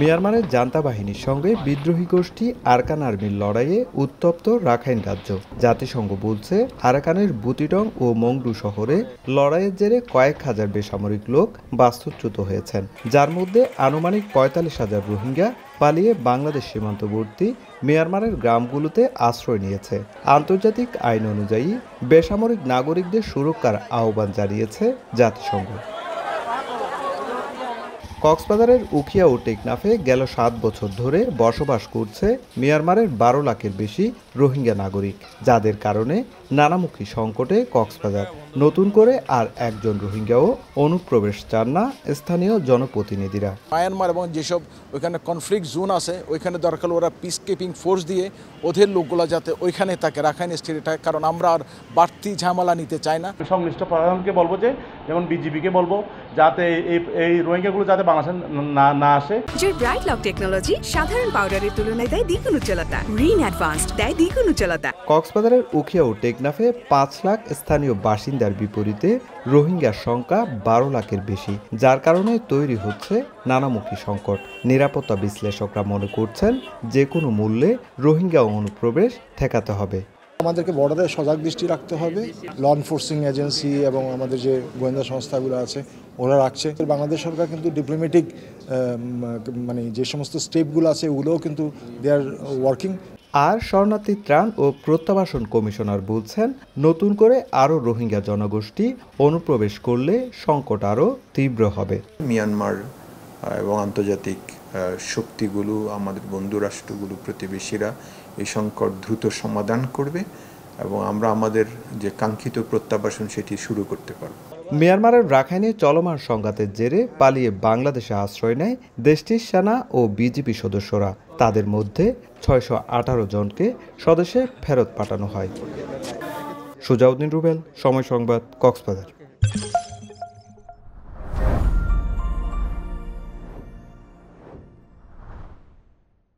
মিয়ানমারের জান্তা বাহিনীর সঙ্গে বিদ্রোহী গোষ্ঠী আরকান আর্মির লড়াইয়ে উত্তপ্ত রাখাইন রাজ্য জাতিসংঘ বলছে আরাকানের বুতিটং ও মংডু শহরে লড়াইয়ের জেরে কয়েক হাজার বেসামরিক লোক বাস্তুচ্যুত হয়েছেন যার মধ্যে আনুমানিক পঁয়তাল্লিশ হাজার রোহিঙ্গা পালিয়ে বাংলাদেশ সীমান্তবর্তী মিয়ানমারের গ্রামগুলোতে আশ্রয় নিয়েছে আন্তর্জাতিক আইন অনুযায়ী বেসামরিক নাগরিকদের সুরক্ষার আহ্বান জানিয়েছে জাতিসংঘ কক্সবাজারের উখিয়া ও টেকনাফে গেল সাত বছর ধরে বসবাস করছে মিয়ানমারের বারো লাখের বেশি রোহিঙ্গা নাগরিক যাদের কারণে নানামুখী সংকটে কক্সবাজার নতুন করে আর একজন রোহিঙ্গাও অনুপ্রবেশ চান না স্থানীয় জনপ্রতিনিধিরা মায়ানমার এবং যেসব ওইখানে কনফ্লিক্ট জোন আছে ওইখানে দরকার ওরা পিস কিপিং ফোর্স দিয়ে ওদের লোকগুলো যাতে ওইখানে তাকে রাখাইন স্টেটে কারণ আমরা আর বাড়তি ঝামেলা নিতে চাই না সংশ্লিষ্ট প্রধানকে বলবো যে যেমন বিজিবিকে বলবো যাতে এই এই রোহিঙ্গাগুলো যাতে বাংলাদেশে না না আসে যে ব্রাইট লক টেকনোলজি সাধারণ পাউডারের তুলনায় দেয় দ্বিগুণ উজ্জ্বলতা রিন অ্যাডভান্সড দেয় দ্বিগুণ উজ্জ্বলতা কক্সবাজারের উখিয়া ও টেকনাফে পাঁচ লাখ স্থানীয় বাসিন্দার বিপরীতে রোহিঙ্গার সংখ্যা বারো লাখের বেশি যার কারণে তৈরি হচ্ছে নানামুখী সংকট নিরাপত্তা বিশ্লেষকরা মনে করছেন যে কোনো মূল্যে রোহিঙ্গা অনুপ্রবেশ ঠেকাতে হবে আমাদেরকে বর্ডারে সজাগ দৃষ্টি রাখতে হবে ল এনফোর্সিং এজেন্সি এবং আমাদের যে গোয়েন্দা সংস্থাগুলো আছে ওরা রাখছে বাংলাদেশ সরকার কিন্তু ডিপ্লোম্যাটিক মানে যে সমস্ত স্টেপগুলো আছে ওগুলোও কিন্তু দে আর ওয়ার্কিং আর শরণার্থী ত্রাণ ও প্রত্যাবাসন কমিশনার বলছেন নতুন করে আরও রোহিঙ্গা জনগোষ্ঠী অনুপ্রবেশ করলে সংকট আরও তীব্র হবে মিয়ানমার এবং আন্তর্জাতিক শক্তিগুলো আমাদের বন্ধু রাষ্ট্রগুলো প্রতিবেশীরা এই সংকট দ্রুত সমাধান করবে এবং আমরা আমাদের যে কাঙ্ক্ষিত প্রত্যাবাসন সেটি শুরু করতে পারব মিয়ানমারের রাখাইনে চলমান সংঘাতের জেরে পালিয়ে বাংলাদেশে আশ্রয় নেয় দেশটির সেনা ও বিজেপি সদস্যরা তাদের মধ্যে ছয়শো জনকে স্বদেশে ফেরত পাঠানো হয় সুজাউদ্দিন রুবেল সময় সংবাদ কক্সবাজার